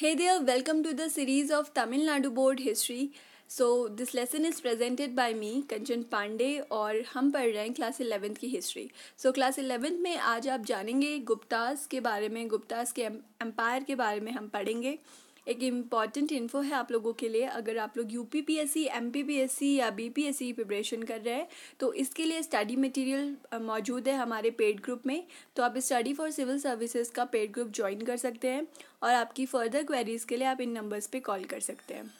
Hey there, welcome to the series of Tamil Nadu Board History. So this lesson is presented by me Kanchan Pandey, और हम पढ़ रहे हैं class eleventh की history so class eleventh में आज आप जानेंगे गुप्तास के बारे में गुप्तास के एम्पायर के बारे में हम पढ़ेंगे एक इम्पॉर्टेंट इन्फो है आप लोगों के लिए अगर आप लोग U P P S C M P P S C या B P S C preparation कर रहे हैं तो इसके लिए स्टडी मटेरियल मौजूद है हमारे पेड ग्रुप में तो आप स्टडी फॉर सिविल सर्विसेज का पेड ग्रुप ज्वाइन कर सकते हैं और आपकी फर्दर क्वेरीज़ के लिए आप इन नंबर्स पर कॉल कर सकते हैं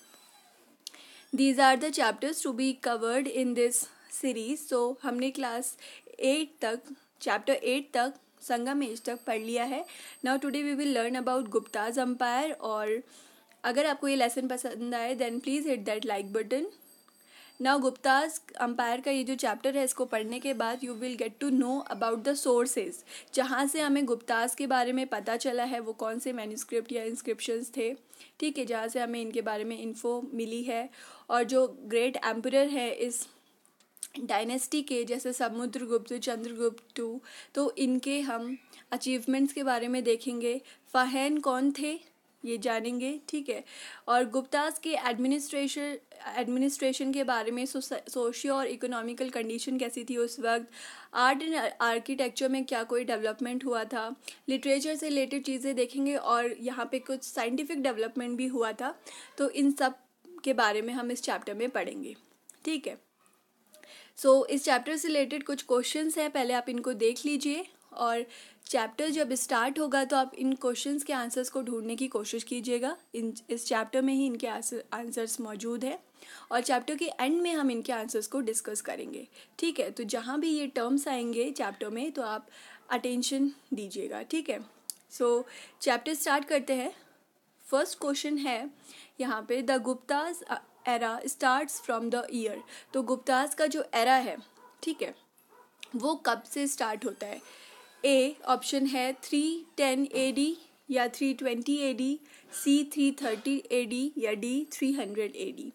these are the chapters to be covered in this series so हमने क्लास एट तक चैप्टर एट तक संगम एज तक पढ़ लिया है now today we will learn about Guptas empire और अगर आपको ये लेसन पसंद आए then please hit that like button now Guptas empire का ये जो चैप्टर है इसको पढ़ने के बाद you will get to know about the sources जहाँ से हमें गुप्ताज के बारे में पता चला है वो कौन से मैन्यूस्क्रिप्ट या इंस्क्रिप्शंस थे ठीक है जहाँ से हमें इनके बारे में इन्फो मिली है और जो ग्रेट एम्पर है इस डायनेस्टी के जैसे समुद्रगुप्त चंद्रगुप्त टू तो इनके हम अचीवमेंट्स के बारे में देखेंगे फहैन कौन थे ये जानेंगे ठीक है और गुप्ताज के एडमिनिस्ट्रेशन एडमिनिस्ट्रेशन के बारे में सोशियो और इकोनॉमिकल कंडीशन कैसी थी उस वक्त आर्ट एंड आर्किटेक्चर में क्या कोई डेवलपमेंट हुआ था लिटरेचर से रिलेटेड चीज़ें देखेंगे और यहाँ पे कुछ साइंटिफिक डेवलपमेंट भी हुआ था तो इन सब के बारे में हम इस चैप्टर में पढ़ेंगे ठीक है सो so, इस चैप्टर से रिलेटेड कुछ क्वेश्चंस हैं पहले आप इनको देख लीजिए और चैप्टर जब स्टार्ट होगा तो आप इन क्वेश्चंस के आंसर्स को ढूंढने की कोशिश कीजिएगा इन इस चैप्टर में ही इनके आंसर्स मौजूद हैं और चैप्टर के एंड में हम इनके आंसर्स को डिस्कस करेंगे ठीक है तो जहाँ भी ये टर्म्स आएंगे चैप्टर में तो आप अटेंशन दीजिएगा ठीक है सो चैप्टर स्टार्ट करते हैं फर्स्ट क्वेश्चन है यहाँ पे the Guptas era start from the year तो गुप्ताज का जो एरा है ठीक है वो कब से स्टार्ट होता है ए ऑप्शन है थ्री टेन ए डी या three twenty A D C three thirty A D या D three hundred A D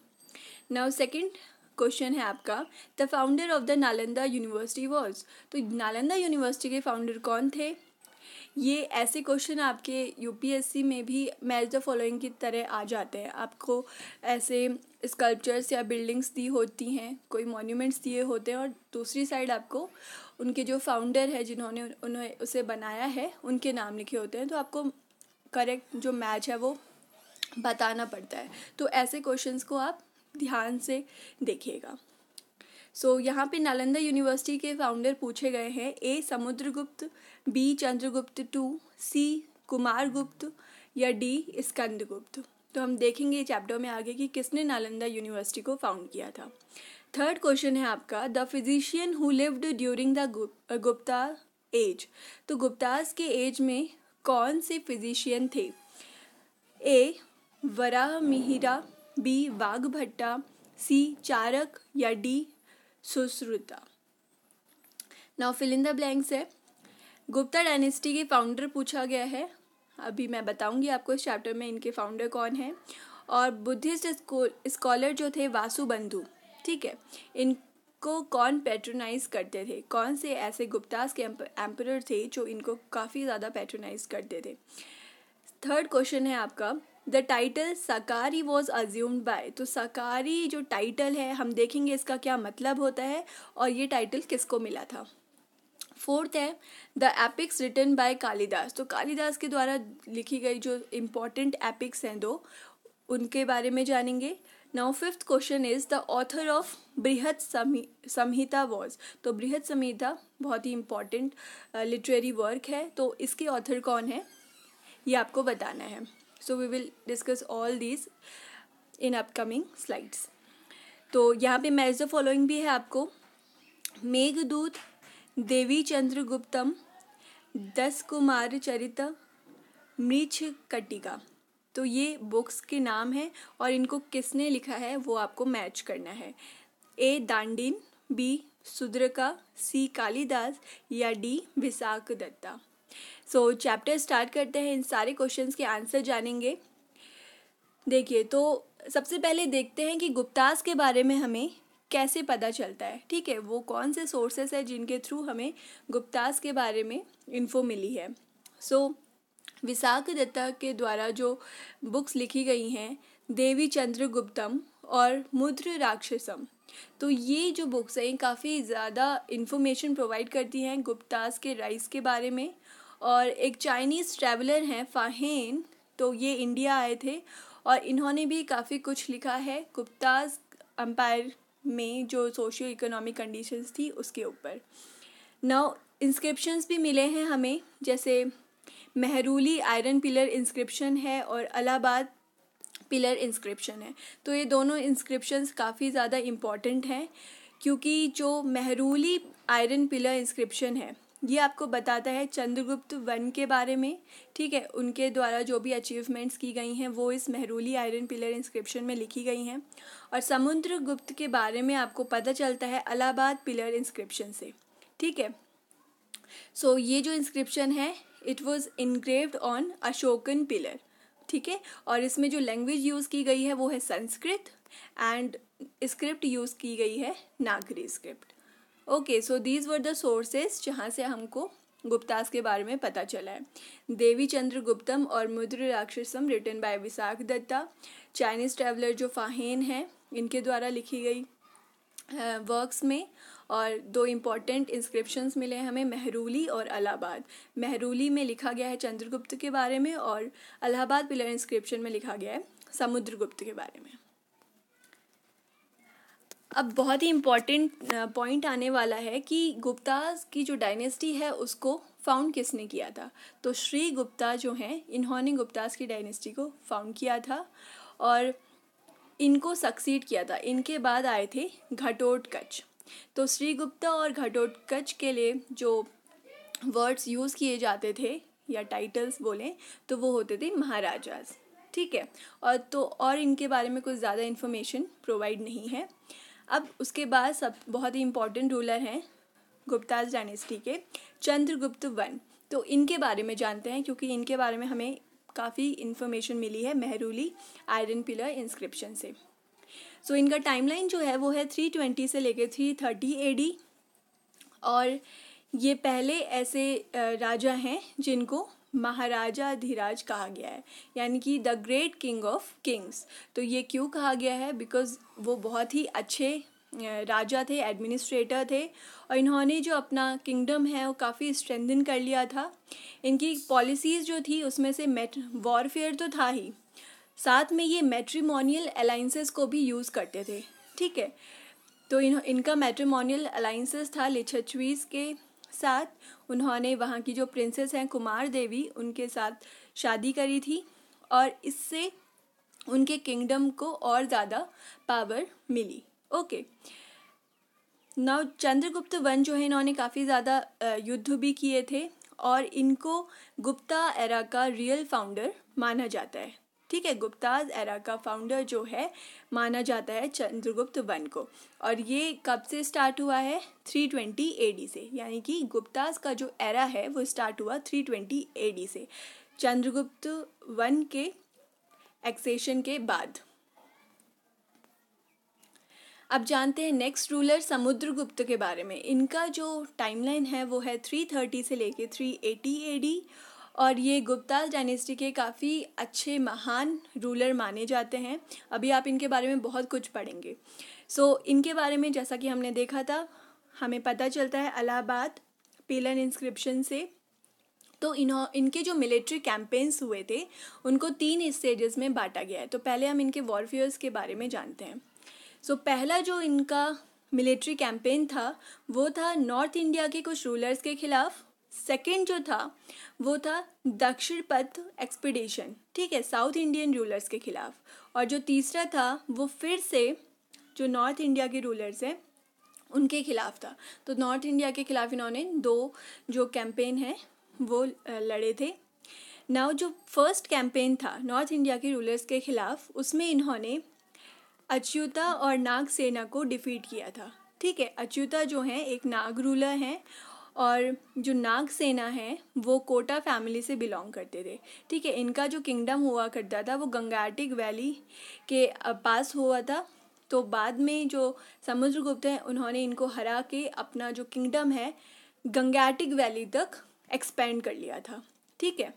now second question है आपका the founder of the Nalanda university was तो नालंदा यूनिवर्सिटी के founder कौन थे ये ऐसे क्वेश्चन आपके यूपीएससी में भी मैच द फॉलोइंग की तरह आ जाते हैं आपको ऐसे स्कल्पचर्स या बिल्डिंग्स दी होती हैं कोई मॉन्यूमेंट्स दिए होते हैं और दूसरी साइड आपको उनके जो फाउंडर है जिन्होंने उन्हें उसे बनाया है उनके नाम लिखे होते हैं तो आपको करेक्ट जो मैच है वो बताना पड़ता है तो ऐसे क्वेश्चंस को आप ध्यान से देखिएगा सो so, यहाँ पे नालंदा यूनिवर्सिटी के फाउंडर पूछे गए हैं A Samudragupta B Chandragupta two C Kumar Gupta या डी स्कंदगुप्त तो हम देखेंगे चैप्टर में आगे कि किसने नालंदा यूनिवर्सिटी को फाउंड किया था थर्ड क्वेश्चन है आपका the physician who lived during the Gupta age तो गुप्ताज के एज में कौन से फिजिशियन थे A Varaha Mihira B Vagh Bhatta C Charaka या D Sushruta now fill in the blanks है गुप्ता डायनेस्टी के फाउंडर पूछा गया है अभी मैं बताऊंगी आपको इस चैप्टर में इनके फाउंडर कौन है और बुद्धिस्ट स्कॉलर जो थे वासु बंधु ठीक है इनको कौन पैट्रोनाइज करते थे कौन से ऐसे गुप्तास के एम्पर थे जो इनको काफ़ी ज़्यादा पैट्रोनाइज करते थे थर्ड क्वेश्चन है आपका the title Shakari was assumed by तो सकारी जो टाइटल है हम देखेंगे इसका क्या मतलब होता है और ये टाइटल किसको मिला था फोर्थ है the epics written by Kalidasa तो कालिदास के द्वारा लिखी गई जो इम्पोर्टेंट एपिक्स हैं दो उनके बारे में जानेंगे now fifth question is the author of Brihat Samhita was तो बृहद संहिता बहुत ही इम्पॉर्टेंट लिटरेरी वर्क है तो इसके ऑथर कौन है ये आपको बताना है so we will discuss all these in upcoming slides तो यहाँ पे मैज द फॉलोइंग भी है आपको मेघदूत देवी चंद्रगुप्तम दस कुमार चरित मृछ कटिका तो ये बुक्स के नाम हैं और इनको किसने लिखा है वो आपको मैच करना है ए दांडिन बी सुद्रका सी कालिदास या D Vishakha Datta so chapter start करते हैं इन सारे क्वेश्चंस के आंसर जानेंगे देखिए तो सबसे पहले देखते हैं कि गुप्तास के बारे में हमें कैसे पता चलता है ठीक है वो कौन से सोर्सेस है जिनके थ्रू हमें गुप्तास के बारे में इन्फो मिली है सो so, विशाख दत्ता के द्वारा जो बुक्स लिखी गई हैं देवी चंद्र गुप्तम और मुद्र राक्षसम तो ये जो बुक्स हैं काफ़ी ज़्यादा इन्फॉर्मेशन प्रोवाइड करती हैं गुप्तास के राइस के बारे में और एक चाइनीज़ ट्रैवलर हैं फाहेन तो ये इंडिया आए थे और इन्होंने भी काफ़ी कुछ लिखा है गुप्तास अम्पायर में जो सोशियो इकोनॉमिक कंडीशंस थी उसके ऊपर नौ इंस्क्रिप्शंस भी मिले हैं हमें जैसे महरूली आयरन पिलर इंस्क्रिप्शन है और अलाहाबाद पिलर इंस्क्रिप्शन है तो ये दोनों इंस्क्रिप्शंस काफ़ी ज़्यादा इम्पॉर्टेंट हैं क्योंकि जो महरूली आयरन पिलर इंस्क्रिप्शन है ये आपको बताता है चंद्रगुप्त वन के बारे में ठीक है उनके द्वारा जो भी अचीवमेंट्स की गई हैं वो इस महरूली आयरन पिलर इंस्क्रिप्शन में लिखी गई हैं और समुद्र गुप्त के बारे में आपको पता चलता है अलाहाबाद पिलर इंस्क्रिप्शन से ठीक है सो so, ये जो इंस्क्रिप्शन है it was engraved on Ashokan pillar ठीक है और इसमें जो लैंग्वेज यूज़ की गई है वो है संस्कृत एंड स्क्रिप्ट यूज़ की गई है Nagari script okay so these were the sources जहाँ से हमको गुप्तास के बारे में पता चला है देवी चंद्र गुप्तम और Mudra Rakshasam written by Vishakha Datta Chinese traveller जो फाहेन हैं इनके द्वारा लिखी गई वर्क्स में और दो इम्पॉर्टेंट इंस्क्रिप्शंस मिले हैं हमें महरूली और अलाहाबाद महरूली में लिखा गया है चंद्रगुप्त के बारे में और अलाहाबाद पिलर इंस्क्रिप्शन में लिखा गया है समुद्रगुप्त के बारे में अब बहुत ही इम्पॉर्टेंट पॉइंट आने वाला है कि गुप्ता की जो डायनेस्टी है उसको फाउंड किसने किया था तो श्री गुप्ता जो हैं इन्होंने गुप्ताज की डायनेस्टी को फाउंड किया था और इनको सक्सीड किया था इनके बाद आए थे घटोटकच तो श्री गुप्ता और घटोटकच के लिए जो वर्ड्स यूज़ किए जाते थे या टाइटल्स बोलें तो वो होते थे महाराजाज ठीक है और तो और इनके बारे में कुछ ज़्यादा इन्फॉर्मेशन प्रोवाइड नहीं है अब उसके बाद सब बहुत ही इम्पॉर्टेंट रूलर हैं गुप्ताज डायनेस्टी के चंद्रगुप्त वन तो इनके बारे में जानते हैं क्योंकि इनके बारे में हमें काफ़ी इन्फॉर्मेशन मिली है मेहरूली आयरन पिलर इंस्क्रिप्शन से सो so, इनका टाइमलाइन जो है वो है थ्री ट्वेंटी से लेके थ्री थर्टी डी और ये पहले ऐसे राजा हैं जिनको महाराजा अधिराज कहा गया है यानी कि the great king of kings तो ये क्यों कहा गया है बिकॉज वो बहुत ही अच्छे राजा थे एडमिनिस्ट्रेटर थे और इन्होंने जो अपना किंगडम है वो काफ़ी स्ट्रेंथन कर लिया था इनकी पॉलिसीज़ जो थी उसमें से मेट वॉरफेयर तो था ही साथ में ये मेट्रीमोनियल अलाइंसेस को भी यूज़ करते थे ठीक है तो इन इनका मेट्रीमोनियल अलाइंसेस था लिछचवीज़ के साथ उन्होंने वहाँ की जो प्रिंसेस हैं कुमार देवी उनके साथ शादी करी थी और इससे उनके किंगडम को और ज़्यादा पावर मिली ओके नव चंद्रगुप्त वन जो है इन्होंने काफ़ी ज़्यादा युद्ध भी किए थे और इनको गुप्ता एरा का रियल फाउंडर माना जाता है ठीक है गुप्ताज एरा का फाउंडर जो है माना जाता है चंद्रगुप्त वन को और ये कब से स्टार्ट हुआ है 320 ट्वेंटी एडी से यानी कि गुप्ताज का जो एरा है वो स्टार्ट हुआ 320 ट्वेंटी एडी से चंद्रगुप्त वन के एक्सेशन के बाद अब जानते हैं नेक्स्ट रूलर समुद्रगुप्त के बारे में इनका जो टाइमलाइन है वो है 330 से लेके 380 एटी और ये गुप्ता डायनेस्टी के काफ़ी अच्छे महान रूलर माने जाते हैं अभी आप इनके बारे में बहुत कुछ पढ़ेंगे सो so, इनके बारे में जैसा कि हमने देखा था हमें पता चलता है अलाहाबाद पेलन इंस्क्रिप्शन से तो इन्हों इनके जो मिलिट्री कैंपेन्स हुए थे उनको तीन स्टेजेस में बांटा गया है तो पहले हम इनके वॉरफेयर्स के बारे में जानते हैं सो so, पहला जो इनका मिलिट्री कैंपेन था वो था नॉर्थ इंडिया के कुछ रूलर्स के खिलाफ सेकेंड जो था वो था दक्षिण पथ एक्सपीडिशन ठीक है साउथ इंडियन रूलर्स के खिलाफ और जो तीसरा था वो फिर से जो नॉर्थ इंडिया के रूलर्स हैं उनके खिलाफ था तो नॉर्थ इंडिया के खिलाफ इन्होंने दो जो कैंपेन हैं वो लड़े थे नाउ जो फर्स्ट कैंपेन था नॉर्थ इंडिया के रूलर्स के खिलाफ उसमें इन्होंने अच्युता और नाग सेना को डिफीट किया था ठीक है अच्युता जो हैं एक नाग रूलर हैं और जो नाग सेना है वो कोटा फैमिली से बिलोंग करते थे ठीक है इनका जो किंगडम हुआ करता था वो गंगाटिक वैली के पास हुआ था तो बाद में जो समुद्रगुप्त हैं उन्होंने इनको हरा के अपना जो किंगडम है गंगाटिक वैली तक एक्सपेंड कर लिया था ठीक है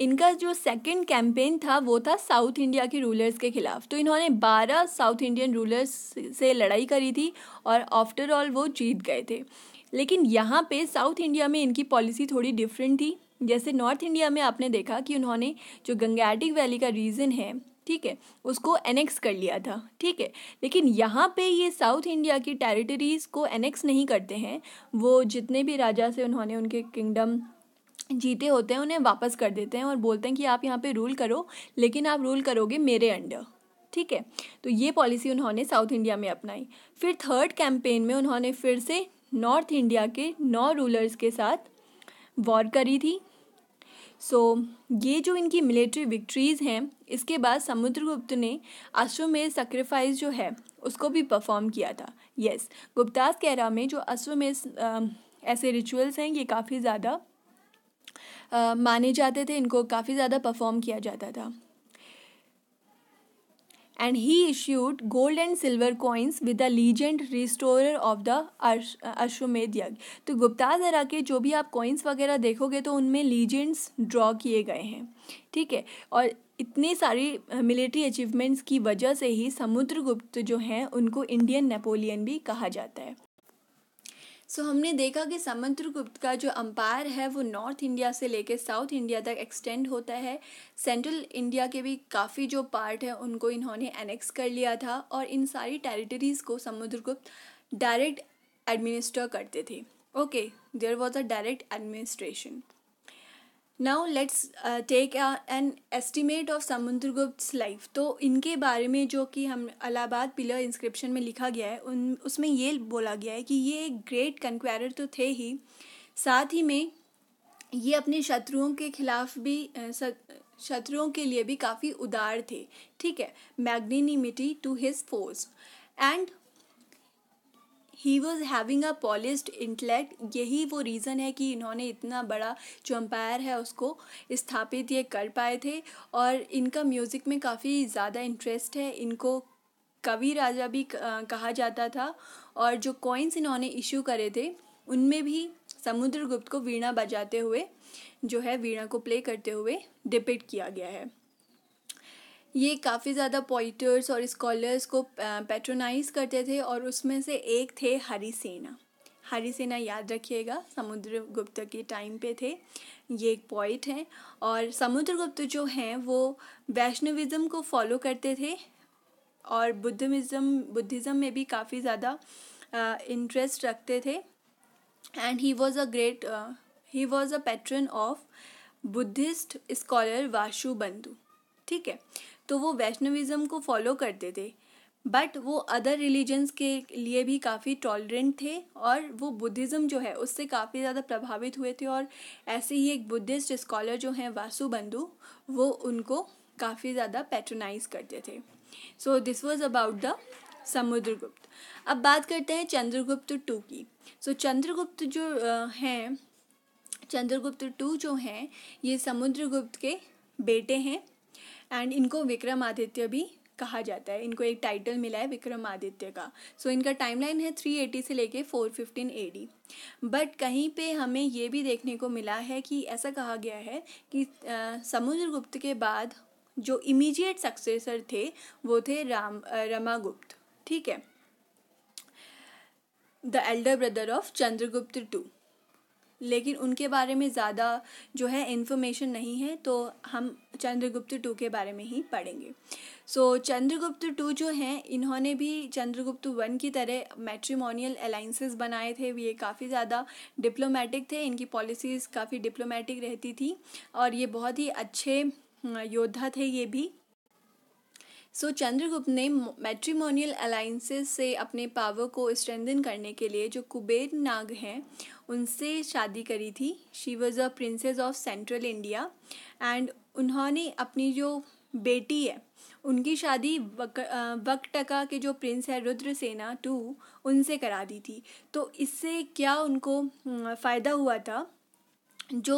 इनका जो सेकंड कैंपेन था वो था साउथ इंडिया के रूलर्स के ख़िलाफ़ तो इन्होंने 12 साउथ इंडियन रूलर्स से लड़ाई करी थी और आफ्टर ऑल वो जीत गए थे लेकिन यहाँ पे साउथ इंडिया में इनकी पॉलिसी थोड़ी डिफरेंट थी जैसे नॉर्थ इंडिया में आपने देखा कि उन्होंने जो गंगाटिक वैली का रीजन है ठीक है उसको एनेक्स कर लिया था ठीक है लेकिन यहाँ पे ये साउथ इंडिया की टेरिटरीज़ को एनेक्स नहीं करते हैं वो जितने भी राजा से उन्होंने उनके किंगडम जीते होते हैं उन्हें वापस कर देते हैं और बोलते हैं कि आप यहाँ पे रूल करो लेकिन आप रूल करोगे मेरे अंडर ठीक है तो ये पॉलिसी उन्होंने साउथ इंडिया में अपनाई फिर थर्ड कैंपेन में उन्होंने फिर से नॉर्थ इंडिया के नौ रूलर्स के साथ वॉर करी थी सो so, ये जो इनकी मिलिट्री विक्ट्रीज़ हैं इसके बाद समुद्रगुप्त ने अश्वमेध सेक्रीफाइस जो है उसको भी परफॉर्म किया था यस yes, गुप्तास कैरा में जो अश्वमेध ऐसे रिचुअल्स हैं ये काफ़ी ज़्यादा माने जाते थे इनको काफ़ी ज़्यादा परफॉर्म किया जाता था and he issued gold and silver coins with the legend restore of the Ashvamedha yajna तो गुप्ता जरा के जो भी आप कॉइन्स वगैरह देखोगे तो उनमें लीजेंड्स ड्रॉ किए गए हैं ठीक है और इतनी सारी मिलिट्री अचीवमेंट्स की वजह से ही समुद्रगुप्त जो हैं उनको इंडियन नेपोलियन भी कहा जाता है सो so, हमने देखा कि समुद्र गुप्त का जो अम्पायर है वो नॉर्थ इंडिया से लेके साउथ इंडिया तक एक्सटेंड होता है सेंट्रल इंडिया के भी काफ़ी जो पार्ट है उनको इन्होंने एनेक्स कर लिया था और इन सारी टेरिटरीज़ को समुद्रगुप्त डायरेक्ट एडमिनिस्टर करते थे okay there was a direct administration now let's take an estimate of Gupta life तो इनके बारे में जो कि हम अलाहाबाद पिलर इंस्क्रिप्शन में लिखा गया है उन उसमें ये बोला गया है कि ये एक ग्रेट कंक्वायर तो थे ही साथ ही में ये अपने शत्रुओं के खिलाफ भी शत्रुओं के लिए भी काफ़ी उदार थे ठीक है magnanimity to his foes and he was having a polished intellect यही वो रीज़न है कि इन्होंने इतना बड़ा जो अम्पायर है उसको स्थापित ये कर पाए थे और इनका म्यूज़िक में काफ़ी ज़्यादा इंटरेस्ट है इनको कवि राजा भी कहा जाता था और जो कॉइन्स इन्होंने इशू करे थे उनमें भी समुद्रगुप्त को वीणा बजाते हुए जो है वीणा को प्ले करते हुए डिपिक्ट किया गया है ये काफ़ी ज़्यादा पोइटर्स और स्कॉलर्स को पैट्रोनाइज करते थे और उसमें से एक थे हरी सेना हरी सेना याद रखिएगा समुद्र गुप्त के टाइम पे थे ये एक पॉइट हैं और समुद्र गुप्त जो हैं वो वैष्णविज़्म को फॉलो करते थे और बुद्धमिज़्म बुद्धिज़्म में भी काफ़ी ज़्यादा इंटरेस्ट रखते थे and he was a great he was a patron of Buddhist scholar Vasubandhu ठीक है तो वो वैष्णविज़्म को फॉलो करते थे बट वो अदर रिलीजन्स के लिए भी काफ़ी टॉलरेंट थे और वो बुद्धिज़्म जो है उससे काफ़ी ज़्यादा प्रभावित हुए थे और ऐसे ही एक बुद्धिस्ट स्कॉलर जो हैं वासु बंधु वो उनको काफ़ी ज़्यादा पैट्रोनाइज करते थे so this was about the Samudragupta अब बात करते हैं चंद्रगुप्त टू की सो so, चंद्रगुप्त जो हैं चंद्रगुप्त टू जो हैं ये समुद्रगुप्त के बेटे हैं एंड इनको विक्रमादित्य भी कहा जाता है इनको एक टाइटल मिला है विक्रमादित्य का सो so, इनका टाइमलाइन है 380 से लेके 415 एडी बट कहीं पे हमें ये भी देखने को मिला है कि ऐसा कहा गया है कि समुद्रगुप्त के बाद जो इमीडिएट सक्सेसर थे वो थे राम रमागुप्त ठीक है the elder brother of Chandragupta two लेकिन उनके बारे में ज़्यादा जो है इन्फॉर्मेशन नहीं है तो हम चंद्रगुप्त टू के बारे में ही पढ़ेंगे सो so, चंद्रगुप्त टू जो हैं इन्होंने भी चंद्रगुप्त वन की तरह मैट्रीमोनियल अलाइंसेस बनाए थे ये काफ़ी ज़्यादा डिप्लोमेटिक थे इनकी पॉलिसीज़ काफ़ी डिप्लोमेटिक रहती थी और ये बहुत ही अच्छे योद्धा थे ये भी सो so, चंद्रगुप्त ने मैट्रीमोनियल अलाइंसेस से अपने पावर को स्ट्रेंदन करने के लिए जो कुबेर नाग हैं उनसे शादी करी थी she was a princess of central India and उन्होंने अपनी जो बेटी है उनकी शादी वकटका के जो प्रिंस है रुद्र सेना टू उनसे करा दी थी तो इससे क्या उनको फ़ायदा हुआ था जो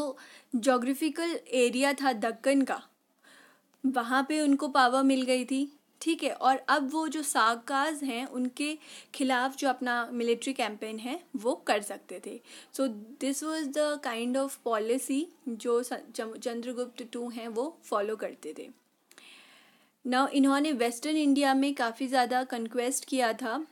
जोग्राफिकल एरिया था दक्कन का वहाँ पे उनको पावर मिल गई थी ठीक है और अब वो जो सागकाज हैं उनके खिलाफ जो अपना मिलिट्री कैंपेन है वो कर सकते थे so this was the kind of policy जो चंद्रगुप्त टू हैं वो फॉलो करते थे नाउ इन्होंने वेस्टर्न इंडिया में काफ़ी ज़्यादा कंक्वेस्ट किया था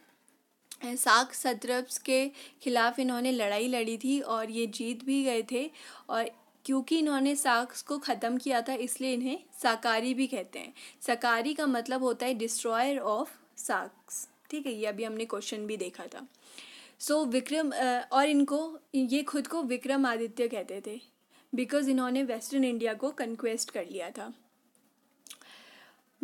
साग सत्रप्स के खिलाफ इन्होंने लड़ाई लड़ी थी और ये जीत भी गए थे और क्योंकि इन्होंने साक्स को ख़त्म किया था इसलिए इन्हें साकारी भी कहते हैं साकारी का मतलब होता है डिस्ट्रॉयर ऑफ साक्स ठीक है ये अभी हमने क्वेश्चन भी देखा था सो so, विक्रम और इनको ये खुद को विक्रमादित्य कहते थे बिकॉज इन्होंने वेस्टर्न इंडिया को कन्क्वेस्ट कर लिया था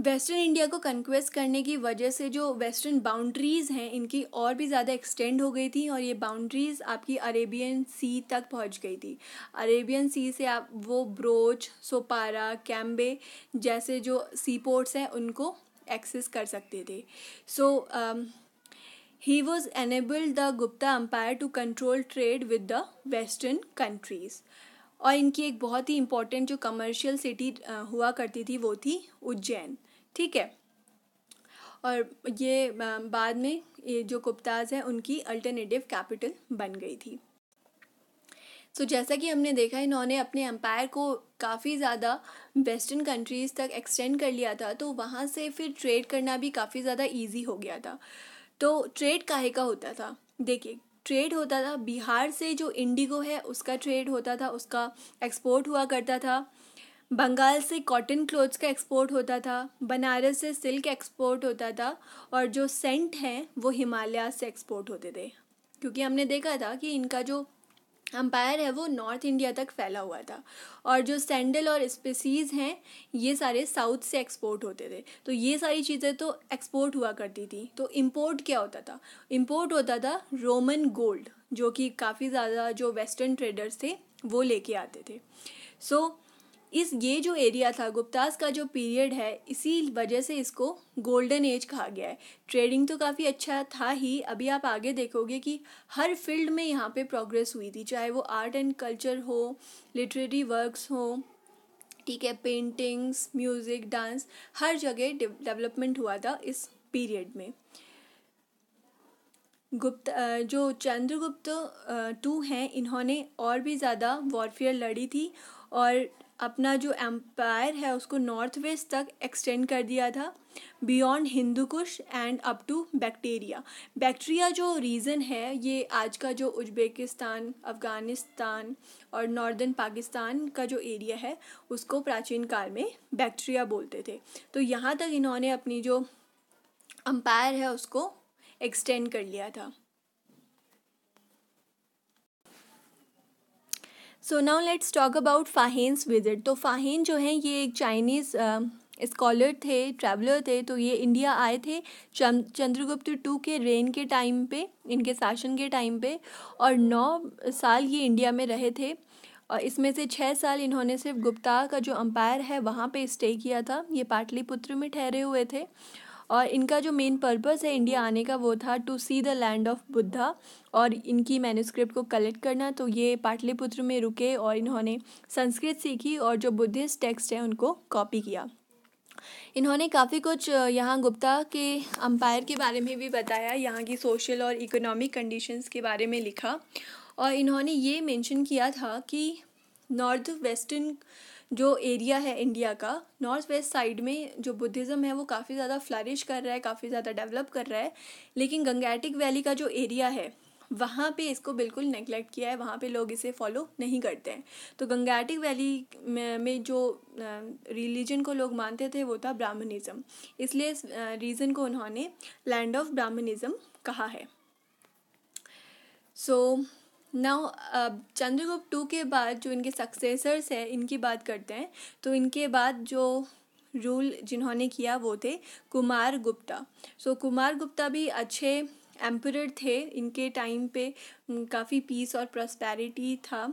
वेस्टर्न इंडिया को कन्क्वेस्ट करने की वजह से जो वेस्टर्न बाउंड्रीज़ हैं इनकी और भी ज़्यादा एक्सटेंड हो गई थी और ये बाउंड्रीज़ आपकी अरेबियन सी तक पहुंच गई थी अरेबियन सी से आप वो ब्रोच सोपारा कैम्बे जैसे जो सी पोर्ट्स हैं उनको एक्सेस कर सकते थे so he was enabled the Gupta empire to control trade with the western countries और इनकी एक बहुत ही इम्पोर्टेंट जो कमर्शियल सिटी हुआ करती थी वो थी उज्जैन ठीक है और ये बाद में ये जो कुप्ताज है उनकी अल्टरनेटिव कैपिटल बन गई थी सो so, जैसा कि हमने देखा इन्होंने अपने एम्पायर को काफ़ी ज़्यादा वेस्टर्न कंट्रीज़ तक एक्सटेंड कर लिया था तो वहाँ से फिर ट्रेड करना भी काफ़ी ज़्यादा ईजी हो गया था तो ट्रेड काहे का होता था देखिए ट्रेड होता था बिहार से जो इंडिगो है उसका ट्रेड होता था उसका एक्सपोर्ट हुआ करता था बंगाल से कॉटन क्लोथ्स का एक्सपोर्ट होता था बनारस से सिल्क एक्सपोर्ट होता था और जो सेंट हैं वो हिमालय से एक्सपोर्ट होते थे क्योंकि हमने देखा था कि इनका जो अम्पायर है वो नॉर्थ इंडिया तक फैला हुआ था और जो सैंडल और स्पेसीज हैं ये सारे साउथ से एक्सपोर्ट होते थे तो ये सारी चीज़ें तो एक्सपोर्ट हुआ करती थी तो इम्पोर्ट क्या होता था इम्पोर्ट होता था रोमन गोल्ड जो कि काफ़ी ज़्यादा जो वेस्टर्न ट्रेडर्स थे वो लेके आते थे सो so, इस ये जो एरिया था गुप्तास का जो पीरियड है इसी वजह से इसको गोल्डन एज कहा गया है ट्रेडिंग तो काफ़ी अच्छा था ही अभी आप आगे देखोगे कि हर फील्ड में यहाँ पे प्रोग्रेस हुई थी चाहे वो आर्ट एंड कल्चर हो लिटरेरी वर्क्स हो ठीक है पेंटिंग्स म्यूज़िक डांस हर जगह डेवलपमेंट हुआ था इस पीरियड में गुप्त जो चंद्रगुप्त टू हैं इन्होंने और भी ज़्यादा वॉरफेयर लड़ी थी और अपना जो एम्पायर है उसको नॉर्थ वेस्ट तक एक्सटेंड कर दिया था beyond Hindu Kush and up to Bactria Bactria जो रीज़न है ये आज का जो उज्बेकिस्तान अफ़गानिस्तान और नॉर्दर्न पाकिस्तान का जो एरिया है उसको प्राचीन काल में बैक्टीरिया बोलते थे तो यहाँ तक इन्होंने अपनी जो अम्पायर है उसको एक्सटेंड कर लिया था so now let's talk about Fahien's visit तो फ़ाहेन जो है ये एक चाइनीज़ स्कॉलर थे ट्रैवलर थे तो ये इंडिया आए थे चंद्रगुप्त टू के रेन के टाइम पे इनके शासन के टाइम पे और नौ साल ये इंडिया में रहे थे और इसमें से छः साल इन्होंने सिर्फ गुप्ता का जो अम्पायर है वहाँ पे स्टे किया था ये पाटलिपुत्र में ठहरे हुए थे और इनका जो मेन पर्पस है इंडिया आने का वो था to see the land of Buddha और इनकी मैनुस्क्रिप्ट को कलेक्ट करना तो ये पाटलिपुत्र में रुके और इन्होंने संस्कृत सीखी और जो बुद्धिस्ट टेक्स्ट हैं उनको कॉपी किया इन्होंने काफ़ी कुछ यहाँ गुप्ता के अंपायर के बारे में भी बताया यहाँ की सोशल और इकोनॉमिक कंडीशंस के बारे में लिखा और इन्होंने ये मेंशन किया था कि नॉर्थ वेस्टर्न जो एरिया है इंडिया का नॉर्थ वेस्ट साइड में जो बुद्धिज़्म है वो काफ़ी ज़्यादा फ्लरिश कर रहा है काफ़ी ज़्यादा डेवलप कर रहा है लेकिन गंगैटिक वैली का जो एरिया है वहाँ पे इसको बिल्कुल नेगलेक्ट किया है वहाँ पे लोग इसे फॉलो नहीं करते हैं तो गंगाटिक वैली में जो रिलीजन को लोग मानते थे वो था ब्राह्मणिज़म इसलिए इस रीज़न को उन्होंने लैंड ऑफ ब्राह्मणिज़म कहा है so so, now Chandragupta two के बाद जो इनके सक्सेसर्स हैं इनकी बात करते हैं तो इनके बाद जो रूल जिन्होंने किया वो थे कुमार गुप्ता सो so, कुमार गुप्ता भी अच्छे एम्पर थे इनके टाइम पे काफ़ी पीस और प्रॉस्पैरिटी था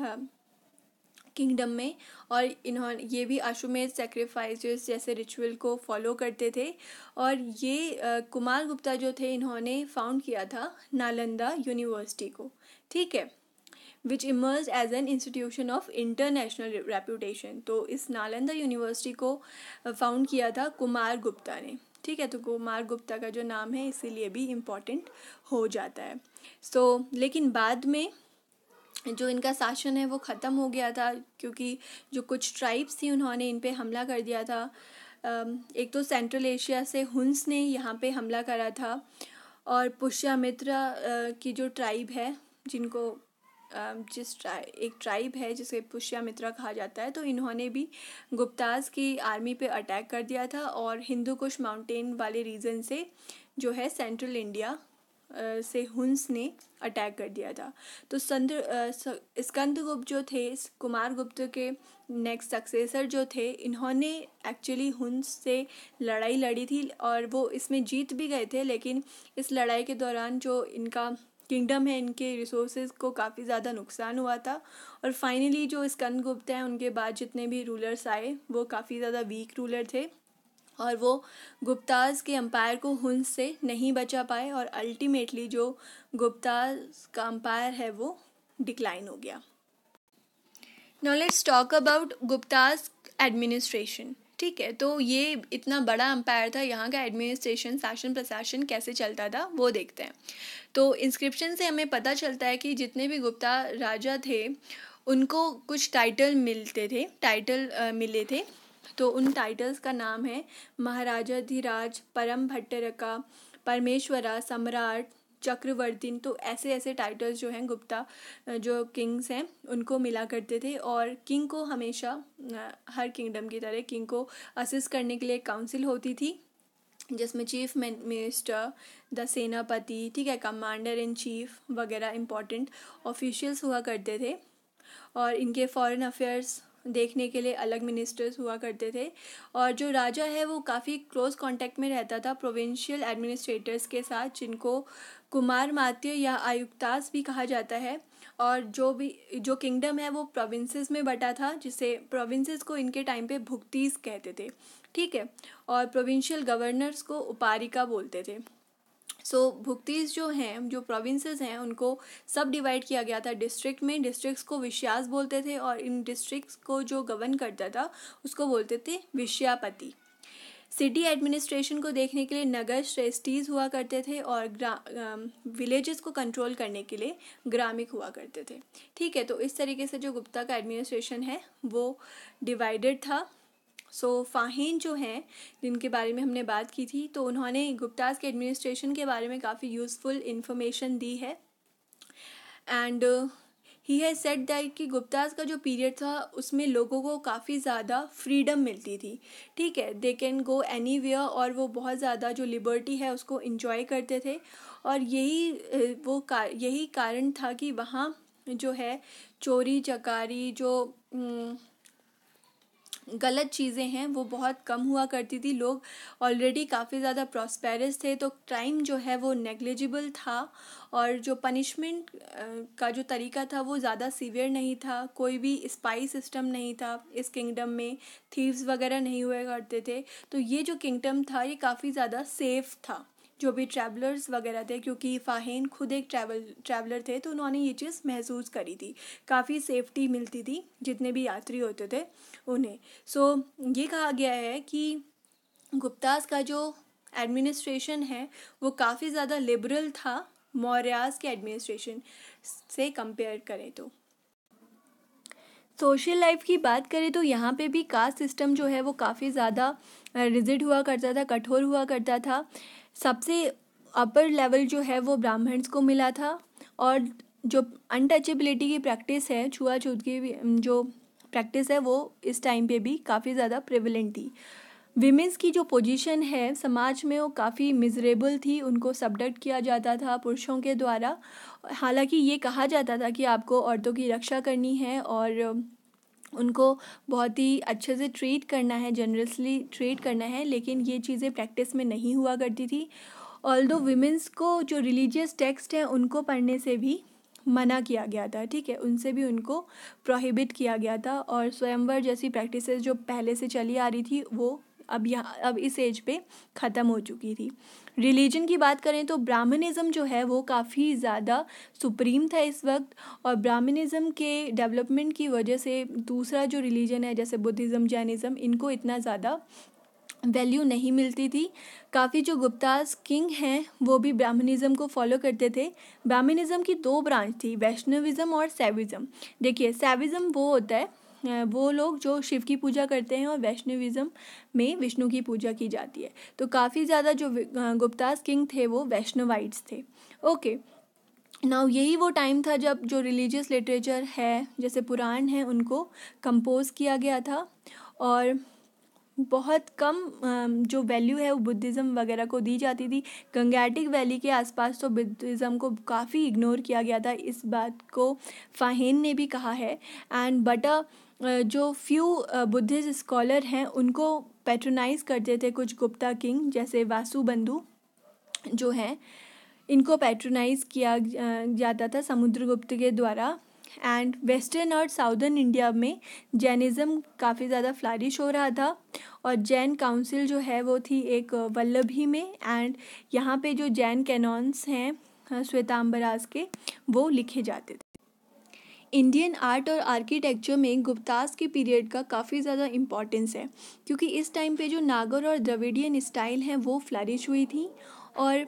किंगडम हाँ, में और इन्होंने ये भी अश्वमेध सेक्रीफाइस जैसे रिचुअल को फॉलो करते थे और ये कुमार गुप्ता जो थे इन्होंने फाउंड किया था नालंदा यूनिवर्सिटी को ठीक है which emerge as an institution of international reputation तो इस नालंदा यूनिवर्सिटी को फाउंड किया था कुमार गुप्ता ने ठीक है तो कुमार गुप्ता का जो नाम है इसीलिए भी इम्पॉर्टेंट हो जाता है सो so, लेकिन बाद में जो इनका शासन है वो ख़त्म हो गया था क्योंकि जो कुछ ट्राइब्स थी उन्होंने इन पर हमला कर दिया था एक तो सेंट्रल एशिया से हुंस ने यहाँ पे हमला करा था और पुष्यामित्रा की जो ट्राइब है जिनको जिस ट्राइ एक ट्राइब है जिसे पुष्यामित्रा कहा जाता है तो इन्होंने भी गुप्ताज की आर्मी पे अटैक कर दिया था और हिंदू कुश माउंटेन वाले रीजन से जो है सेंट्रल इंडिया से हुंस ने अटैक कर दिया था तो संद गुप्त जो थे कुमार गुप्त के नेक्स्ट सक्सेसर जो थे इन्होंने एक्चुअली हुंस से लड़ाई लड़ी थी और वो इसमें जीत भी गए थे लेकिन इस लड़ाई के दौरान जो इनका किंगडम है इनके रिसोर्सेज को काफ़ी ज़्यादा नुकसान हुआ था और फाइनली जो स्कंद गुप्ता हैं उनके बाद जितने भी रूलर्स आए वो काफ़ी ज़्यादा वीक रूलर थे और वो गुप्ताज के अंपायर को हुंस से नहीं बचा पाए और अल्टीमेटली जो गुप्ताज का अंपायर है वो डिक्लाइन हो गया now let's talk about Guptas administration ठीक है तो ये इतना बड़ा अंपायर था यहाँ का एडमिनिस्ट्रेशन शासन प्रशासन कैसे चलता था वो देखते हैं तो इंस्क्रिप्शन से हमें पता चलता है कि जितने भी गुप्ता राजा थे उनको कुछ टाइटल मिलते थे टाइटल आ, मिले थे तो उन टाइटल्स का नाम है महाराजाधिराज परम भट्टरका परमेश्वरा सम्राट चक्रवर्तीन तो ऐसे ऐसे टाइटल्स जो हैं गुप्ता जो किंग्स हैं उनको मिला करते थे और किंग को हमेशा हर किंगडम की तरह किंग को असिस्ट करने के लिए काउंसिल होती थी जिसमें चीफ मिनिस्टर द सेनापति ठीक है कमांडर इन चीफ वगैरह इम्पॉर्टेंट ऑफिशियल्स हुआ करते थे और इनके फॉरेन अफेयर्स देखने के लिए अलग मिनिस्टर्स हुआ करते थे और जो राजा है वो काफ़ी क्लोज कांटेक्ट में रहता था प्रोविंशियल एडमिनिस्ट्रेटर्स के साथ जिनको कुमार मात्य या आयुक्तास भी कहा जाता है और जो भी जो किंगडम है वो प्रोविंसेस में बटा था जिसे प्रोविंसेस को इनके टाइम पे भुक्तीस कहते थे ठीक है और प्रोविंशियल गवर्नर्स को उपारिका बोलते थे सो so, भुक्तीस जो हैं जो प्रोविंसेस हैं उनको सब डिवाइड किया गया था डिस्ट्रिक्ट में डिस्ट्रिक्ट्स को विश्यास बोलते थे और इन डिस्ट्रिक्ट्स को जो गवर्न करता था उसको बोलते थे विश्यापति सिटी एडमिनिस्ट्रेशन को देखने के लिए नगर श्रेष्ठीज हुआ करते थे और विलेजेस को कंट्रोल करने के लिए ग्रामिक हुआ करते थे ठीक है तो इस तरीके से जो गुप्ता का एडमिनिस्ट्रेशन है वो डिवाइडेड था सो so, फाहीन जो हैं जिनके बारे में हमने बात की थी तो उन्होंने गुप्ताज के एडमिनिस्ट्रेशन के बारे में काफ़ी यूज़फुल इंफॉर्मेशन दी है एंड uh, ही है सेट दैट कि गुप्ताज का जो पीरियड था उसमें लोगों को काफ़ी ज़्यादा फ्रीडम मिलती थी ठीक है दे कैन गो एनी और वो बहुत ज़्यादा जो लिबर्टी है उसको इंजॉय करते थे और यही वो का यही कारण था कि वहाँ जो है चोरी चकारी जो न, गलत चीज़ें हैं वो बहुत कम हुआ करती थी लोग ऑलरेडी काफ़ी ज़्यादा प्रॉस्पेरस थे तो क्राइम जो है वो नेग्लिजिबल था और जो पनिशमेंट का जो तरीका था वो ज़्यादा सीवियर नहीं था कोई भी स्पाई सिस्टम नहीं था इस किंगडम में थीव्स वगैरह नहीं हुआ करते थे तो ये जो किंगडम था ये काफ़ी ज़्यादा सेफ था जो भी ट्रैवलर्स वगैरह थे क्योंकि फ़ाहिन खुद एक ट्रैवल ट्रैवलर थे तो उन्होंने ये चीज़ महसूस करी थी काफ़ी सेफ्टी मिलती थी जितने भी यात्री होते थे उन्हें सो ये कहा गया है कि गुप्तास का जो एडमिनिस्ट्रेशन है वो काफ़ी ज़्यादा लिबरल था मौर्याज के एडमिनिस्ट्रेशन से कंपेयर करें तो सोशल लाइफ की बात करें तो यहाँ पे भी कास्ट सिस्टम जो है वो काफ़ी ज़्यादा रिजिड हुआ करता था कठोर हुआ करता था सबसे अपर लेवल जो है वो ब्राह्मण्स को मिला था और जो अनटचेबिलिटी की प्रैक्टिस है छुआछूत की जो प्रैक्टिस है वो इस टाइम पे भी काफ़ी ज़्यादा प्रिविलेंट थी विमेंस की जो पोजीशन है समाज में वो काफ़ी मिजरेबल थी उनको सबडक्ट किया जाता था पुरुषों के द्वारा हालांकि ये कहा जाता था कि आपको औरतों की रक्षा करनी है और उनको बहुत ही अच्छे से ट्रीट करना है जनरसली ट्रीट करना है लेकिन ये चीज़ें प्रैक्टिस में नहीं हुआ करती थी ऑल दो वीमेंस को जो रिलीजियस टेक्स्ट हैं उनको पढ़ने से भी मना किया गया था ठीक है उनसे भी उनको प्रोहिबिट किया गया था और स्वयंवर जैसी प्रैक्टिसेस जो पहले से चली आ रही थी वो अब यहाँ अब इस एज पे ख़त्म हो चुकी थी रिलीजन की बात करें तो ब्राह्मणिज़म जो है वो काफ़ी ज़्यादा सुप्रीम था इस वक्त और ब्राह्मणिज़म के डेवलपमेंट की वजह से दूसरा जो रिलीजन है जैसे बुद्धिज़्म जैनिज़्म इनको इतना ज़्यादा वैल्यू नहीं मिलती थी काफ़ी जो गुप्तास किंग हैं वो भी ब्राह्मणिज़म को फॉलो करते थे ब्राह्मणिज़म की दो ब्रांच थी वैष्णविज़म और सैविज़म देखिए सैविज़म वो होता है वो लोग जो शिव की पूजा करते हैं और वैष्णविज़्म में विष्णु की पूजा की जाती है तो काफ़ी ज़्यादा जो गुप्तास किंग थे वो वैष्णवाइट्स थे ओके नाउ यही वो टाइम था जब जो रिलीजियस लिटरेचर है जैसे पुराण है उनको कंपोज किया गया था और बहुत कम जो वैल्यू है वो बुद्धिज़्म वगैरह को दी जाती थी गंगैटिक वैली के आसपास तो बुद्धिज़्म को काफ़ी इग्नोर किया गया था इस बात को फाहिन ने भी कहा है एंड बट जो फ्यू बुद्धिस्ट स्कॉलर हैं उनको पैट्रोनाइज करते थे कुछ गुप्ता किंग जैसे वासु बंधु जो हैं इनको पैट्रोनाइज किया जाता था समुद्रगुप्त के द्वारा एंड वेस्टर्न और साउदर्न इंडिया में जैनिज़्म काफ़ी ज़्यादा फ्लारिश हो रहा था और जैन काउंसिल जो है वो थी एक वल्लभी में एंड यहाँ पे जो जैन कैनॉन्स हैं श्वेताम्बराज के वो लिखे जाते थे इंडियन आर्ट और आर्किटेक्चर में गुप्तास के पीरियड का काफ़ी ज़्यादा इम्पॉर्टेंस है क्योंकि इस टाइम पे जो नागर और द्रविडियन स्टाइल हैं वो फ्लरिश हुई थी और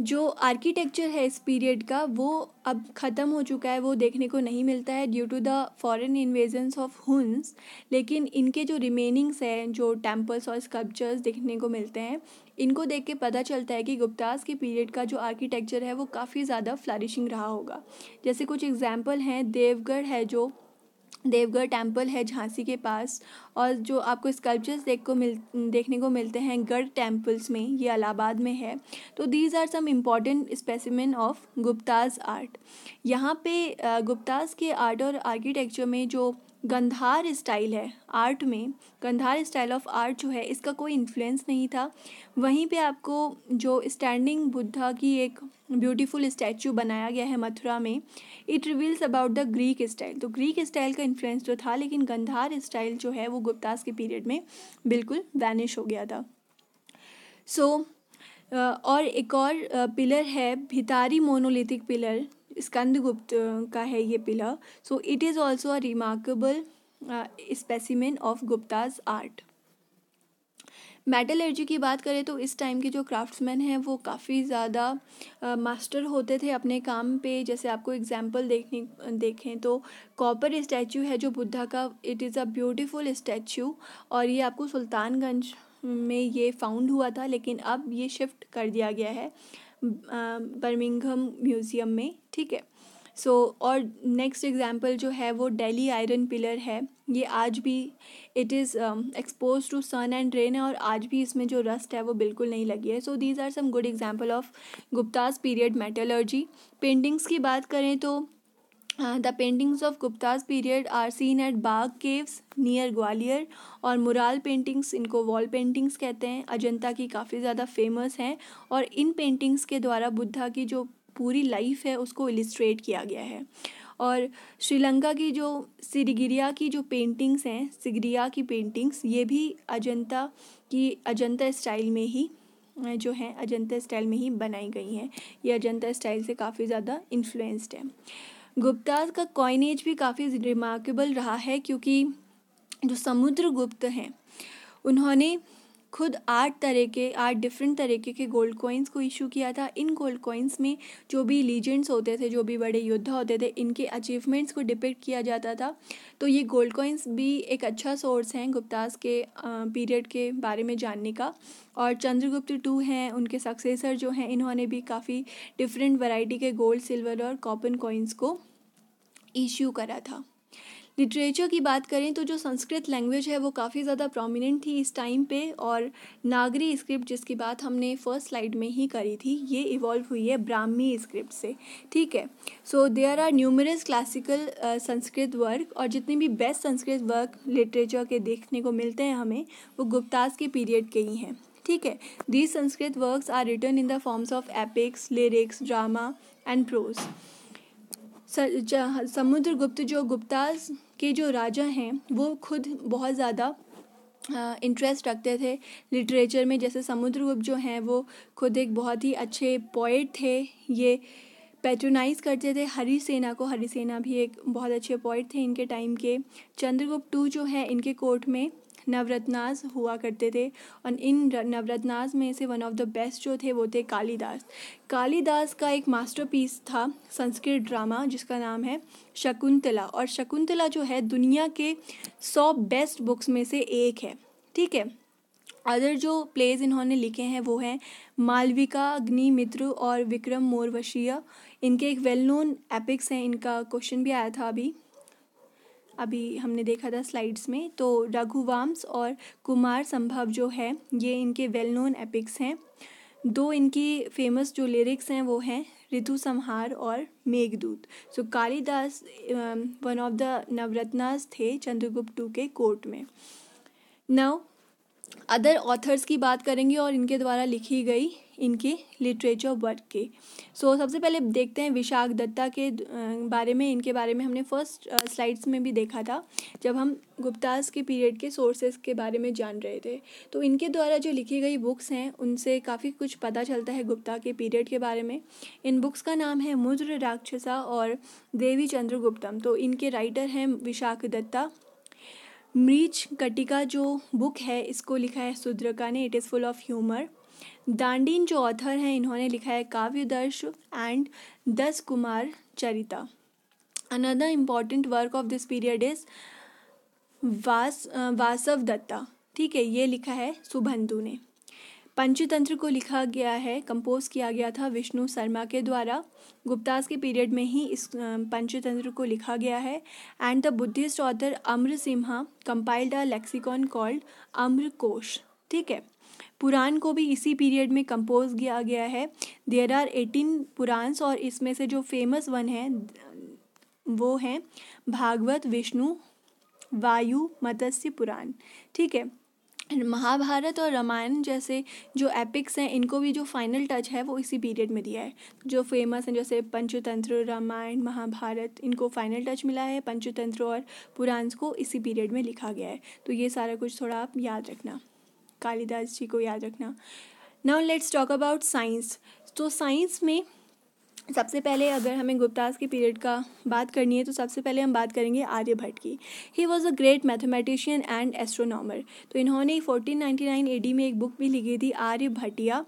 जो आर्किटेक्चर है इस पीरियड का वो अब ख़त्म हो चुका है वो देखने को नहीं मिलता है due to the foreign invasions of Huns लेकिन इनके जो रिमेनिंग्स हैं जो टेम्पल्स और स्कल्पचर्स देखने को मिलते हैं इनको देख के पता चलता है कि गुप्तास के पीरियड का जो आर्किटेक्चर है वो काफ़ी ज़्यादा फ्लारिशिंग रहा होगा जैसे कुछ एग्जाम्पल हैं देवगढ़ है जो देवगढ़ टेम्पल है झांसी के पास और जो आपको स्कल्पचर्स देख को मिल देखने को मिलते हैं गढ़ टेम्पल्स में ये अलाहाबाद में है तो these are some important specimen of Guptas art यहाँ पे गुप्ताज के आर्ट और आर्किटेक्चर में जो गंधार स्टाइल है आर्ट में गंधार स्टाइल ऑफ आर्ट जो है इसका कोई इन्फ्लुएंस नहीं था वहीं पे आपको जो स्टैंडिंग बुद्धा की एक ब्यूटीफुल स्टैचू बनाया गया है मथुरा में it reveals about the Greek style तो ग्रीक स्टाइल का इन्फ्लुएंस जो तो था लेकिन गंधार स्टाइल जो है वो गुप्तास के पीरियड में बिल्कुल वैनिश हो गया था सो so, और एक और पिलर है भितारी मोनोलिथिक पिलर स्कंदगुप्त का है ये pillar so it is also a remarkable specimen of Guptas art metallurgy की बात करें तो इस टाइम के जो क्राफ्ट्समैन हैं वो काफ़ी ज़्यादा मास्टर uh, होते थे अपने काम पे जैसे आपको एग्जाम्पल देखने देखें तो कॉपर स्टैचू है जो बुद्धा का it is a beautiful statue और ये आपको सुल्तानगंज में ये फाउंड हुआ था लेकिन अब ये शिफ्ट कर दिया गया है बर्मिंगम म्यूज़ियम में ठीक है सो so, और नेक्स्ट एग्ज़ाम्पल जो है वो डेली आयरन पिलर है ये आज भी it is expose to sun and rain है और आज भी इसमें जो रस्ट है वो बिल्कुल नहीं लगी है so these are some good example of Guptas period metallurgy paintings की बात करें तो the paintings of Guptas period are seen at Bagh caves near Gwalior और मुराल पेंटिंग्स इनको वॉल पेंटिंग्स कहते हैं अजंता की काफ़ी ज़्यादा फेमस हैं और इन पेंटिंग्स के द्वारा बुद्धा की जो पूरी लाइफ है उसको इलिस्ट्रेट किया गया है और श्रीलंका की जो सिरिगिरिया की जो पेंटिंग्स हैं सिगरिया की पेंटिंग्स ये भी अजंता की अजंता स्टाइल में ही जो हैं अजंता स्टाइल में ही बनाई गई हैं ये अजंता स्टाइल से काफ़ी ज़्यादा इन्फ्लुएंस्ड है गुप्ताज का कॉइनेज भी काफ़ी रिमार्केबल रहा है क्योंकि जो समुद्र गुप्त हैं उन्होंने खुद आठ तरह के आठ डिफरेंट तरीके के गोल्ड कॉइन्स को इशू किया था इन गोल्ड कॉइन्स में जो भी लीजेंड्स होते थे जो भी बड़े योद्धा होते थे इनके अचीवमेंट्स को डिपेक्ट किया जाता था तो ये गोल्ड कॉइन्स भी एक अच्छा सोर्स हैं गुप्तास के पीरियड के बारे में जानने का और चंद्रगुप्त टू हैं उनके सक्सेसर जो हैं इन्होंने भी काफ़ी डिफरेंट वैरायटी के गोल्ड सिल्वर और कॉपन कॉइन्स को इश्यू करा था लिटरेचर की बात करें तो जो संस्कृत लैंग्वेज है वो काफ़ी ज़्यादा प्रोमिनेंट थी इस टाइम पे और नागरी स्क्रिप्ट जिसकी बात हमने फर्स्ट स्लाइड में ही करी थी ये इवॉल्व हुई है ब्राह्मी स्क्रिप्ट से ठीक है so there are numerous classical Sanskrit work और जितने भी बेस्ट संस्कृत वर्क लिटरेचर के देखने को मिलते हैं हमें वो गुप्तास के पीरियड के ही हैं ठीक है these Sanskrit works are written in the forms of epics lyrics drama and prose Samudra Gupta जो गुप्ताज के जो राजा हैं वो खुद बहुत ज़्यादा इंटरेस्ट रखते थे लिटरेचर में जैसे समुद्रगुप्त जो हैं वो खुद एक बहुत ही अच्छे पोइट थे ये पैट्रोनाइज करते थे हरी सेना को हरी सेना भी एक बहुत अच्छे पॉइंट थे इनके टाइम के चंद्रगुप्त टू जो है इनके कोर्ट में नवरत्नाज हुआ करते थे और इन नवरत्नाज में से वन ऑफ द बेस्ट जो थे वो थे कालीदास कालीदास का एक मास्टरपीस था संस्कृत ड्रामा जिसका नाम है शकुंतला और शकुंतला जो है दुनिया के सौ बेस्ट बुक्स में से एक है ठीक है अदर जो प्लेज इन्होंने लिखे हैं वो हैं मालविका अग्निमित्र और विक्रम मोरवशिया इनके एक वेल नोन एपिक्स हैं इनका क्वेश्चन भी आया था अभी अभी हमने देखा था स्लाइड्स में तो रघुवाम्स और कुमार संभव जो है ये इनके वेल नोन एपिक्स हैं दो इनकी फेमस जो लिरिक्स हैं वो हैं ऋतु संहार और Meghaduta so so, Kalidasa one of the Navratnas थे चंद्रगुप्त टू के कोर्ट में नव अदर ऑथर्स की बात करेंगे और इनके द्वारा लिखी गई इनके लिटरेचर वर्क के सो so, सबसे पहले देखते हैं विशाख दत्ता के बारे में इनके बारे में हमने फर्स्ट स्लाइड्स में भी देखा था जब हम गुप्तास के पीरियड के सोर्सेज के बारे में जान रहे थे तो इनके द्वारा जो लिखी गई बुक्स हैं उनसे काफ़ी कुछ पता चलता है गुप्ता के पीरियड के बारे में इन बुक्स का नाम है मुद्र राक्षसा और देवी चंद्र गुप्तम तो इनके राइटर हैं विशाख दत्ता मृच कटिका जो बुक है इसको लिखा है सुद्रका ने it is full of humour Dandin जो ऑथर हैं इन्होंने लिखा है काव्य Kavyadarsha and Dashakumaracharita another important work of this period is वास वासव दत्ता ठीक है ये लिखा है सुभंतु ने पंचतंत्र को लिखा गया है कंपोज किया गया था विष्णु शर्मा के द्वारा गुप्तास के पीरियड में ही इस पंचतंत्र को लिखा गया है and the Buddhist author Amarasimha compiled a lexicon called Amarakosha ठीक है पुराण को भी इसी पीरियड में कंपोज किया गया है देर आर एटीन पुराण्स और इसमें से जो फेमस वन है वो हैं भागवत विष्णु वायु मत्स्य पुराण ठीक है महाभारत और रामायण जैसे जो एपिक्स हैं इनको भी जो फाइनल टच है वो इसी पीरियड में दिया है जो फेमस हैं जैसे पंचतंत्र रामायण महाभारत इनको फाइनल टच मिला है पंचतंत्र और पुराण्स को इसी पीरियड में लिखा गया है तो ये सारा कुछ थोड़ा आप याद रखना कालिदास जी को याद रखना now let's talk about science तो साइंस में सबसे पहले अगर हमें गुप्तास के पीरियड का बात करनी है तो सबसे पहले हम बात करेंगे आर्यभट्ट की he was a great mathematician and astronomer तो इन्होंने 1499 एडी में एक बुक भी लिखी थी आर्यभटिया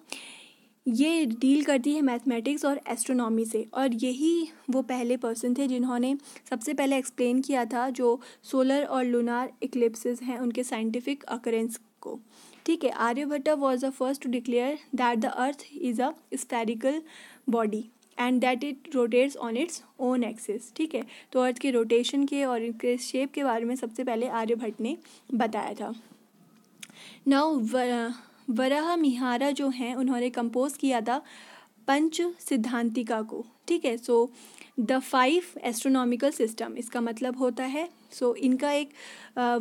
ये डील करती है मैथमेटिक्स और एस्ट्रोनॉमी से और यही वो पहले पर्सन थे जिन्होंने सबसे पहले एक्सप्लेन किया था जो सोलर और लूनार इक्लिप्सिस हैं उनके साइंटिफिक अकरेंस को ठीक है Aryabhata was the first to declare that the earth is a spherical body and that it rotates on its own axis ठीक है तो अर्थ के रोटेशन के और इनके शेप के बारे में सबसे पहले आर्यभट्ट ने बताया था नाउ वराह मिहारा जो हैं उन्होंने कंपोज किया था पंच सिद्धांतिका को ठीक है so the five astronomical system इसका मतलब होता है सो so, इनका एक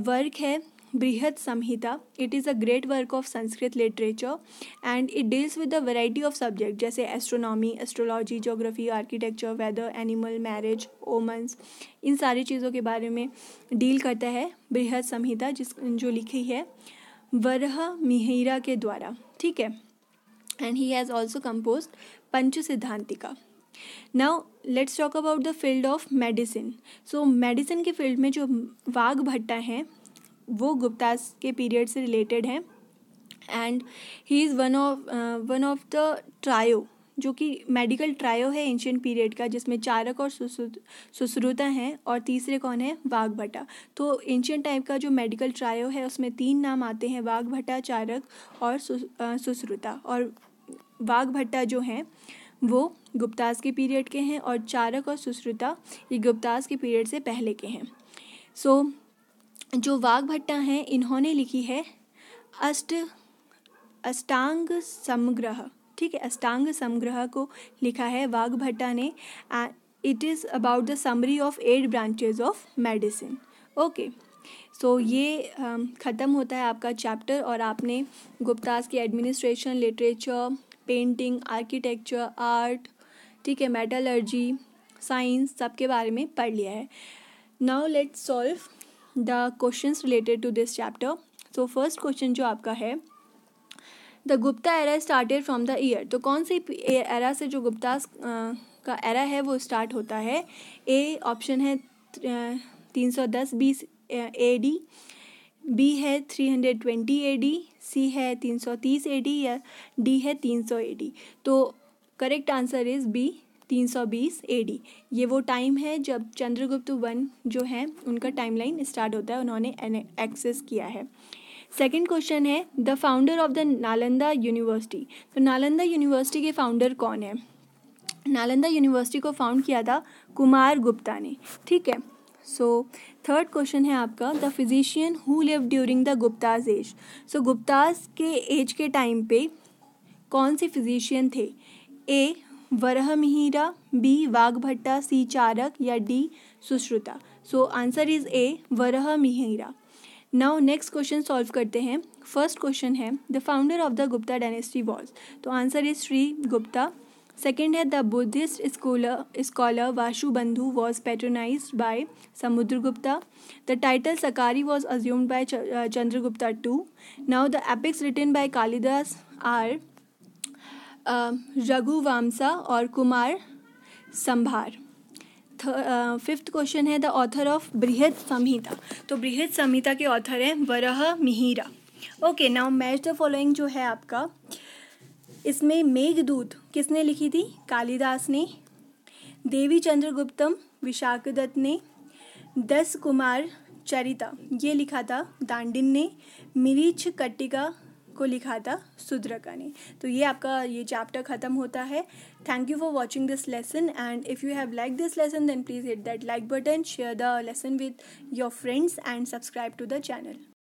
वर्क है Brihat Samhita it is a great work of Sanskrit literature and it deals with the variety of subject जैसे astronomy astrology geography architecture weather animal marriage omens इन सारी चीज़ों के बारे में डील करता है बृहद संहिता जिस जो लिखी है वरह मिहिरा के द्वारा ठीक है and he has also compose Pancha Siddhantika now let's talk about the field of medicine so medicine के फील्ड में जो वाघ भट्टा हैं वो गुप्तास के पीरियड से रिलेटेड हैं and he is one of one of the trio जो कि मेडिकल ट्रायो है एंशियन पीरियड का जिसमें चारक और सुश्रुता हैं और तीसरे कौन है वाघ भट्टा तो एंशियन टाइप का जो मेडिकल ट्रायो है उसमें तीन नाम आते हैं वाघ भट्टा चारक और सुश्रुता और वाघ भट्टा जो हैं वो गुप्तास के पीरियड के हैं और चारक और सुश्रुता ये गुप्तास के पीरियड से पहले के हैं सो so, जो वाघ भट्टा हैं इन्होंने लिखी है अष्ट अष्टांग समग्रह ठीक है अष्टांग समग्रह को लिखा है वाघ भट्टा ने it is about the summary of eight branches of medicine okay so ये um, ख़त्म होता है आपका चैप्टर और आपने गुप्तास की administration literature painting architecture art ठीक है मेटलर्जी साइंस सब के बारे में पढ़ लिया है now let's solve the question related to this chapter so first question जो आपका है the Gupta era started from the year तो कौन सी एरा से जो गुप्ता का एरा है वो स्टार्ट होता है ए ऑप्शन है तीन सौ दस बीस ए डी बी है three hundred twenty A D C है तीन सौ तीस ए डी या डी है तीन सौ ए डी तो correct answer is B 320 AD ये वो टाइम है जब चंद्रगुप्त वन जो है उनका टाइमलाइन स्टार्ट होता है उन्होंने एक्सेस किया है सेकंड क्वेश्चन है the founder of the Nalanda university तो नालंदा यूनिवर्सिटी के फाउंडर कौन है नालंदा यूनिवर्सिटी को फाउंड किया था कुमार गुप्ता ने ठीक है सो थर्ड क्वेश्चन है आपका the physician who live during the Guptas age so Guptas के एज के टाइम पे कौन से फिजिशियन थे ए वरह बी वाघभट्टा सी चारक या D Sushruta so answer is A Varahamihira now next question solve करते हैं फर्स्ट क्वेश्चन है the founder of the Gupta dynasty was तो answer is Shri Gupta second है the Buddhist scholar scholar Vasubandhu was patronise by Samudragupta the title Shakari was assumed by Chandragupta two now the epics written by Kalidasa are Raghuvamsha और Kumarasambhava fifth question है the author of Brihat Samhita तो बृहद संहिता के author हैं Varahamihira okay now match the following जो है आपका इसमें मेघदूत किसने लिखी थी कालिदास ने देवी चंद्रगुप्तम विशाखदत्त ने दस कुमार चरिता ये लिखा था दांडिन ने मिरीच कट्टिका को लिखा था सुद्रका ने तो ये आपका ये चैप्टर ख़त्म होता है thank you for watching this lesson and if you have like this lesson then please hit that like button share the lesson with your friends and subscribe to the channel